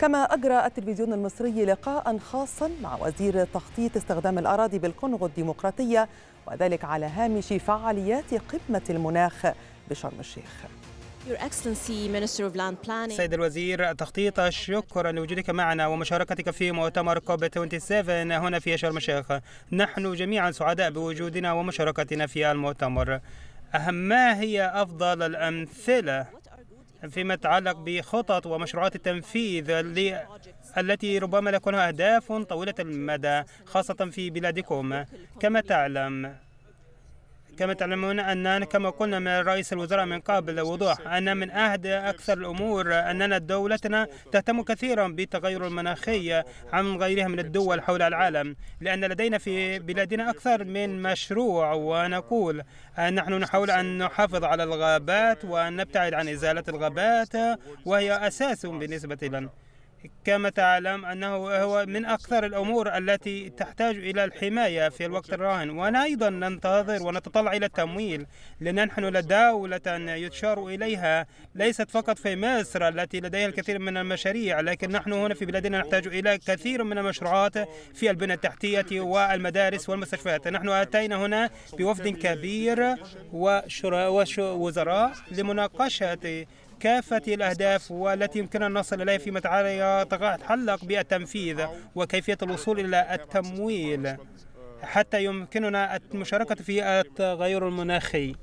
كما أجرى التلفزيون المصري لقاء خاصا مع وزير تخطيط استخدام الأراضي بالكونغو الديمقراطية وذلك على هامش فعاليات قمة المناخ بشرم الشيخ سيد الوزير تخطيط شكرا لوجودك معنا ومشاركتك في مؤتمر كوب 27 هنا في شرم الشيخ نحن جميعا سعداء بوجودنا ومشاركتنا في المؤتمر أهم ما هي أفضل الأمثلة فيما يتعلق بخطط ومشروعات التنفيذ التي ربما لكونها أهداف طويلة المدى خاصة في بلادكم كما تعلم كما تعلمون أننا كما قلنا من رئيس الوزراء من قبل وضوح أن من أحد أكثر الأمور أننا دولتنا تهتم كثيرا بالتغير المناخي عن غيرها من الدول حول العالم لأن لدينا في بلادنا أكثر من مشروع ونقول أن نحن نحاول أن نحافظ على الغابات وأن نبتعد عن إزالة الغابات وهي أساس بالنسبة لنا كما تعلم أنه هو من أكثر الأمور التي تحتاج إلى الحماية في الوقت الراهن وأنا أيضا ننتظر ونتطلع إلى التمويل لأن نحن دولة يشار إليها ليست فقط في مصر التي لديها الكثير من المشاريع لكن نحن هنا في بلادنا نحتاج إلى كثير من المشروعات في البنى التحتية والمدارس والمستشفيات نحن أتينا هنا بوفد كبير ووزراء لمناقشة كافة الأهداف والتي يمكننا النصل إليها فيما يتعلق بالتنفيذ وكيفية الوصول إلى التمويل حتى يمكننا المشاركة في التغير المناخي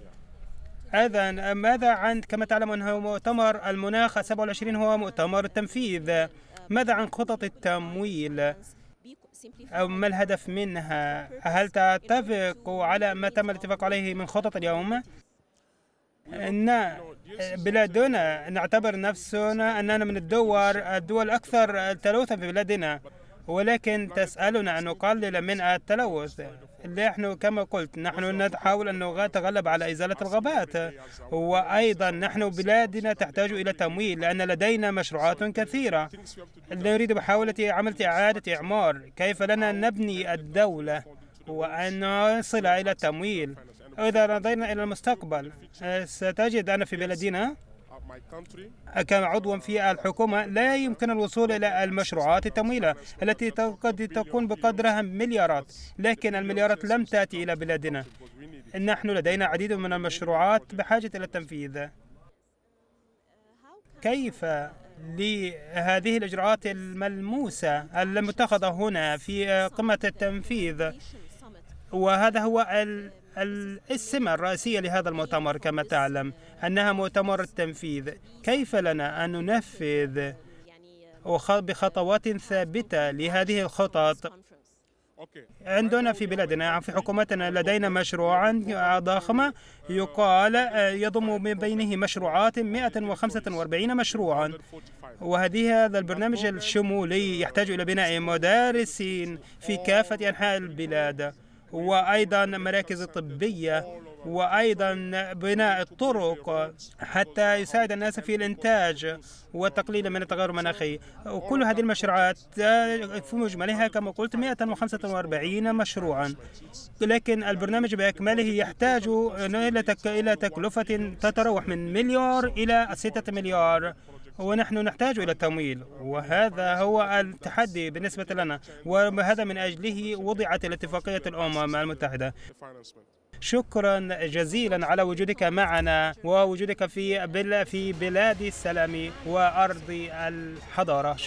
أذا ماذا عن كما تعلم أنه مؤتمر المناخ 27 هو مؤتمر التنفيذ ماذا عن خطط التمويل أو ما الهدف منها هل تتفق على ما تم الاتفاق عليه من خطط اليوم؟ نعم بلادنا نعتبر نفسنا أننا من الدول الدول أكثر تلوثا في بلادنا ولكن تسألنا أن نقلل من التلوث نحن كما قلت نحن نحاول أن نتغلب على إزالة الغابات وأيضا نحن بلادنا تحتاج إلى تمويل لأن لدينا مشروعات كثيرة نريد محاولة عمل إعادة إعمار كيف لنا نبني الدولة وأن نصل إلى التمويل إذا نظرنا إلى المستقبل أه، ستجد أن في بلدنا كان عضوا في الحكومة لا يمكن الوصول إلى المشروعات التمويلة التي قد تكون بقدرها مليارات لكن المليارات لم تأتي إلى بلادنا نحن لدينا عديد من المشروعات بحاجة إلى التنفيذ كيف لهذه الإجراءات الملموسة المتخذة هنا في قمة التنفيذ وهذا هو السمة الرئيسية لهذا المؤتمر كما تعلم أنها مؤتمر التنفيذ كيف لنا أن ننفذ بخطوات ثابتة لهذه الخطط عندنا في بلادنا في حكومتنا لدينا مشروعا ضخم يقال آه، يضم من بينه مشروعات 145 مشروعا وهذه هذا البرنامج الشمولي يحتاج إلى بناء مدارسين في كافة أنحاء البلاد وأيضا مراكز طبية وأيضا بناء الطرق حتى يساعد الناس في الإنتاج والتقليل من التغير المناخي وكل هذه المشروعات في مجملها كما قلت 145 مشروعا لكن البرنامج بأكمله يحتاج إلى تكلفة تتراوح من مليار إلى 6 مليار ونحن نحتاج إلى التمويل وهذا هو التحدي بالنسبة لنا وهذا من أجله وضعت الاتفاقية الأمم المتحدة شكرا جزيلا على وجودك معنا ووجودك في في بلاد السلام وأرض الحضارة شكرا